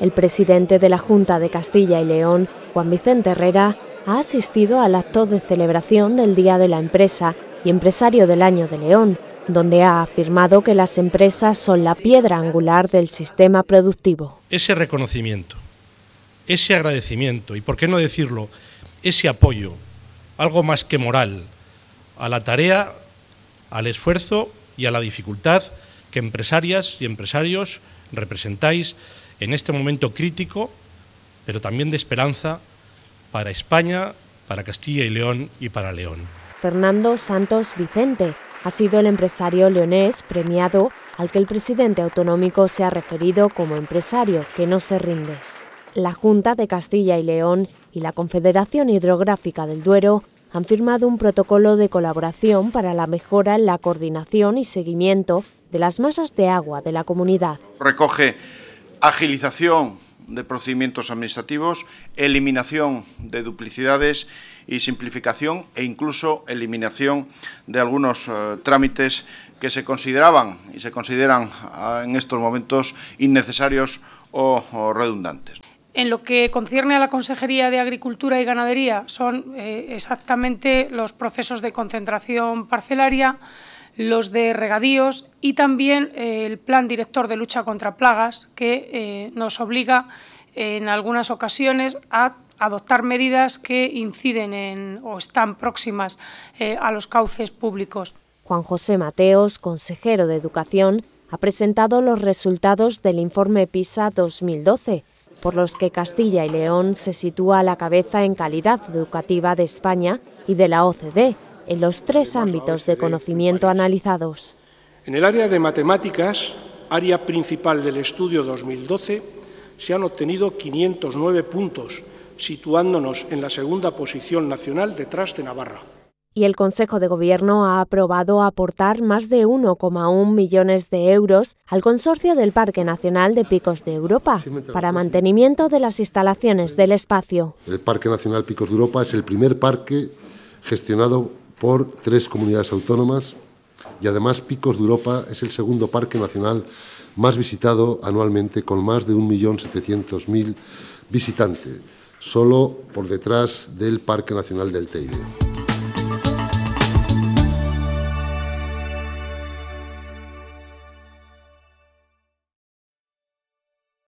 El presidente de la Junta de Castilla y León, Juan Vicente Herrera, ha asistido al acto de celebración del Día de la Empresa y Empresario del Año de León, donde ha afirmado que las empresas son la piedra angular del sistema productivo. Ese reconocimiento, ese agradecimiento y, por qué no decirlo, ese apoyo, algo más que moral, a la tarea, al esfuerzo y a la dificultad que empresarias y empresarios representáis en este momento crítico, pero también de esperanza para España, para Castilla y León y para León. Fernando Santos Vicente ha sido el empresario leonés premiado al que el presidente autonómico se ha referido como empresario que no se rinde. La Junta de Castilla y León y la Confederación Hidrográfica del Duero han firmado un protocolo de colaboración para la mejora en la coordinación y seguimiento de las masas de agua de la comunidad. Recoge agilización de procedimientos administrativos, eliminación de duplicidades y simplificación e incluso eliminación de algunos eh, trámites que se consideraban y se consideran ah, en estos momentos innecesarios o, redundantes. En lo que concierne a la Consejería de Agricultura y Ganadería son eh, exactamente los procesos de concentración parcelaria, los de regadíos y también eh, el plan director de lucha contra plagas que eh, nos obliga eh, en algunas ocasiones a adoptar medidas que inciden en o están próximas a los cauces públicos. Juan José Mateos, consejero de Educación, ha presentado los resultados del informe PISA 2012, por los que Castilla y León se sitúa a la cabeza en calidad educativa de España y de la OCDE, en los tres ámbitos de conocimiento analizados. En el área de matemáticas, área principal del estudio 2012, se han obtenido 509 puntos, situándonos en la segunda posición nacional detrás de Navarra. Y el Consejo de Gobierno ha aprobado aportar más de 1,1 millones de euros al consorcio del Parque Nacional de Picos de Europa para mantenimiento de las instalaciones del espacio. El Parque Nacional Picos de Europa es el primer parque gestionado por tres comunidades autónomas y además Picos de Europa es el segundo parque nacional más visitado anualmente con más de 1.700.000 visitantes, solo por detrás del Parque Nacional del Teide.